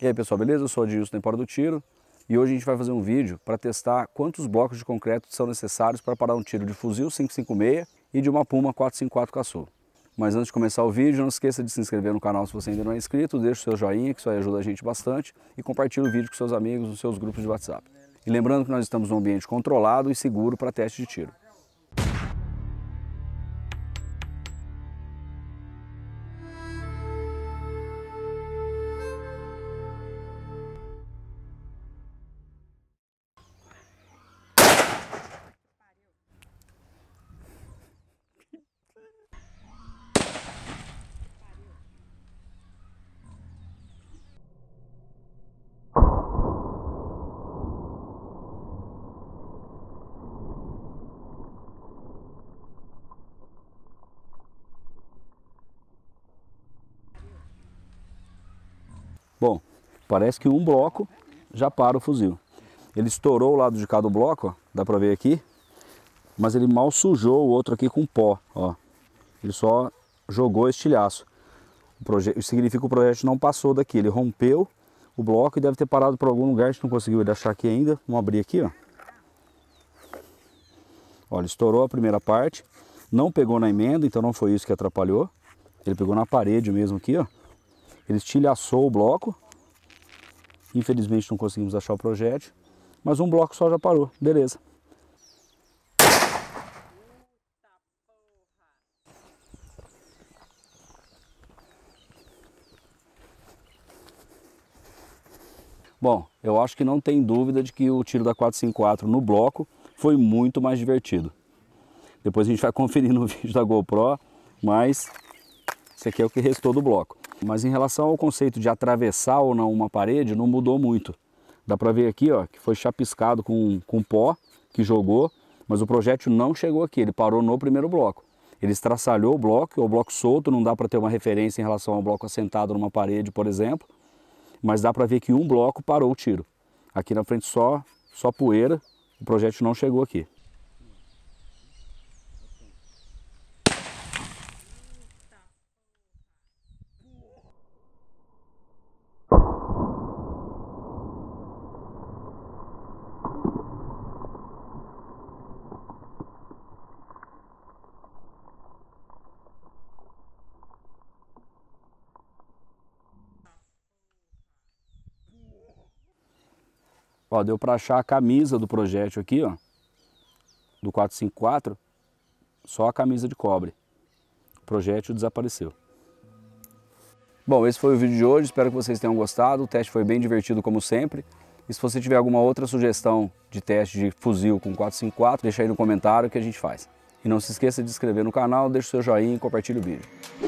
E aí pessoal, beleza? Eu sou o Adilson da do Tiro e hoje a gente vai fazer um vídeo para testar quantos blocos de concreto são necessários para parar um tiro de fuzil 556 e de uma Puma 454 caçula. Mas antes de começar o vídeo, não esqueça de se inscrever no canal se você ainda não é inscrito, deixa o seu joinha, que isso aí ajuda a gente bastante, e compartilhe o vídeo com seus amigos nos seus grupos de WhatsApp. E lembrando que nós estamos num ambiente controlado e seguro para teste de tiro. Bom, parece que um bloco já para o fuzil. Ele estourou o lado de cada bloco, ó, dá para ver aqui, mas ele mal sujou o outro aqui com pó, ó. Ele só jogou estilhaço. O significa que o projeto não passou daqui, ele rompeu o bloco e deve ter parado por algum lugar, a gente não conseguiu ele achar aqui ainda. Vamos abrir aqui, ó. Olha, estourou a primeira parte, não pegou na emenda, então não foi isso que atrapalhou. Ele pegou na parede mesmo aqui, ó. Ele estilhaçou o bloco. Infelizmente não conseguimos achar o projétil. Mas um bloco só já parou. Beleza. Bom, eu acho que não tem dúvida de que o tiro da 454 no bloco foi muito mais divertido. Depois a gente vai conferir no vídeo da GoPro, mas isso aqui é o que restou do bloco. Mas em relação ao conceito de atravessar ou não uma parede, não mudou muito. Dá para ver aqui ó, que foi chapiscado com, com pó que jogou, mas o projétil não chegou aqui, ele parou no primeiro bloco. Ele estraçalhou o bloco, é o bloco solto, não dá para ter uma referência em relação ao bloco assentado numa parede, por exemplo, mas dá para ver que um bloco parou o tiro. Aqui na frente só, só poeira, o projétil não chegou aqui. Ó, deu para achar a camisa do projétil aqui, ó. Do 454. Só a camisa de cobre. O projétil desapareceu. Bom, esse foi o vídeo de hoje. Espero que vocês tenham gostado. O teste foi bem divertido, como sempre. E se você tiver alguma outra sugestão de teste de fuzil com 454, deixa aí no comentário que a gente faz. E não se esqueça de se inscrever no canal, deixa o seu joinha e compartilhe o vídeo.